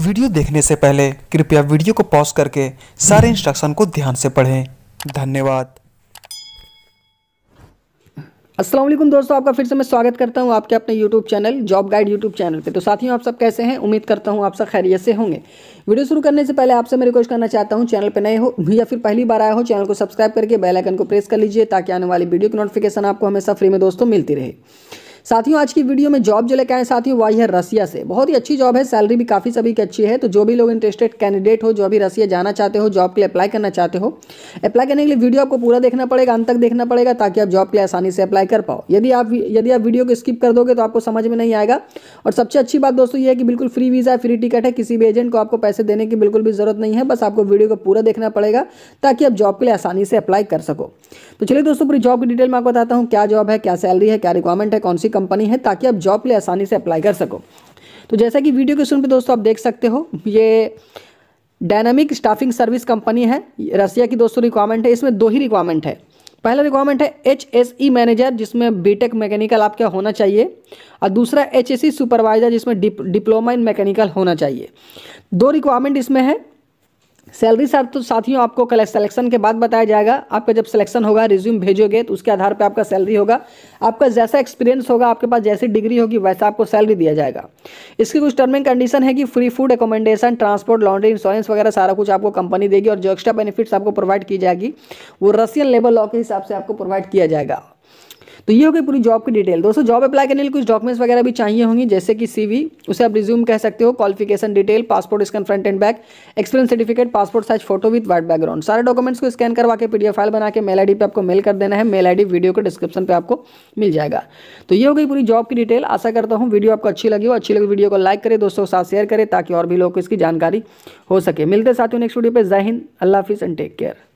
Video देखने से पहले कृपया वीडियो को पॉज करके सारे इंस्ट्रक्शन हम्म। को ध्यान से पढ़ें धन्यवाद असलम दोस्तों आपका फिर से मैं स्वागत करता हूं आपके अपने YouTube channel job guide YouTube channel पे तो साथियों आप सब कैसे हैं उम्मीद करता हूं आप सब खैरियत से होंगे वीडियो शुरू करने से पहले आपसे मैं रिक्वेस्ट करना चाहता हूं चैनल पे नए हो या फिर पहली बार आए हो चैनल को सब्सक्राइब करके बेलाइकन को प्रेस कर लीजिए ताकि आने वाली वीडियो की नोटिफिकेशन आपको हमेशा फ्री में दोस्तों मिलती रहे साथियों आज की वीडियो में जॉब जो लेकर आए साथियों वाई है रसिया से बहुत ही अच्छी जॉब है सैलरी भी काफ़ी सभी की अच्छी है तो जो भी लोग इंटरेस्टेड कैंडिडेट हो जो भी रसिया जाना चाहते हो जॉब के लिए अप्लाई करना चाहते हो अप्लाई करने के लिए वीडियो आपको पूरा देखना पड़ेगा अंत तक देखना पड़ेगा ताकि आप जॉब के लिए आसानी से अप्लाई कर पाओ यदि आप यदि आप वीडियो को स्किप कर दोगे तो आपको समझ में नहीं आएगा और सबसे अच्छी बात दोस्तों ये है कि बिल्कुल फ्री वीज़ा है फ्री टिकट है किसी भी एजेंट को आपको पैसे देने की बिल्कुल भी ज़रूरत नहीं है बस आपको वीडियो को पूरा देखना पड़ेगा ताकि आप जॉब के लिए आसानी से अप्लाई कर सको तो चलिए दोस्तों पूरी जॉब की डिटेल में आपको बताता हूँ क्या जॉब है क्या सैलरी है क्या रिक्वायरमेंट है कौन सी कंपनी है ताकि आप जॉब के लिए आसानी से अप्लाई कर सको तो जैसा कि वीडियो के सुन में दोस्तों आप देख सकते हो ये डायनामिक स्टाफिंग सर्विस कंपनी है रसिया की दोस्तों रिक्वायरमेंट है इसमें दो ही रिक्वायरमेंट है पहला रिक्वायरमेंट है एच मैनेजर e जिसमें बीटेक मैकेनिकल आपका होना चाहिए और दूसरा एच सुपरवाइजर e जिसमें डिप, डिप्लोमा इन मैकेनिकल होना चाहिए दो रिक्वायरमेंट इसमें है सैलरी सर तो साथियों आपको कल सिलेक्शन के बाद बताया जाएगा आपका जब सिलेक्शन होगा रिज्यूम भेजोगे तो उसके आधार पर आपका सैलरी होगा आपका जैसा एक्सपीरियंस होगा आपके पास जैसी डिग्री होगी वैसा आपको सैलरी दिया जाएगा इसकी कुछ टर्म एंड कंडीशन है कि free food accommodation transport laundry insurance वगैरह सारा कुछ आपको कंपनी देगी और जो एक्स्ट्रा बेनिफिट्स आपको प्रोवाइड की जाएगी वो रशियन लेबर लॉ के हिसाब से आपको प्रोवाइड किया जाएगा तो ये होगी पूरी जॉब की डिटेल दोस्तों जॉब अप्लाई करने के लिए कुछ डॉक्यूमेंट्स वगैरह भी चाहिए होंगे जैसे कि सीवी उसे आप रिज्यूम कह सकते हो qualification detail passport scan front and back experience certificate passport size photo with white background सारे डॉक्यूमेंट्स को स्कैन करवा के पीडीएफ फाइल बना के मेल आईडी पे आपको मेल कर देना है मेल आईडी वीडियो के डिस्क्रिप्शन पर आपको मिल जाएगा तो ये हो गई पूरी जॉब की डिटेल आशा करता हूँ वीडियो आपको अच्छी लगी हो अच्छी लगी वीडियो को लाइक करें दोस्तों के साथ शेयर करें ताकि और भी लोग को इसकी जानकारी हो सके मिलते साथियों नेक्स्ट वीडियो पर जय हिंद अल्लाह हाफिज़ एंड टेक केयर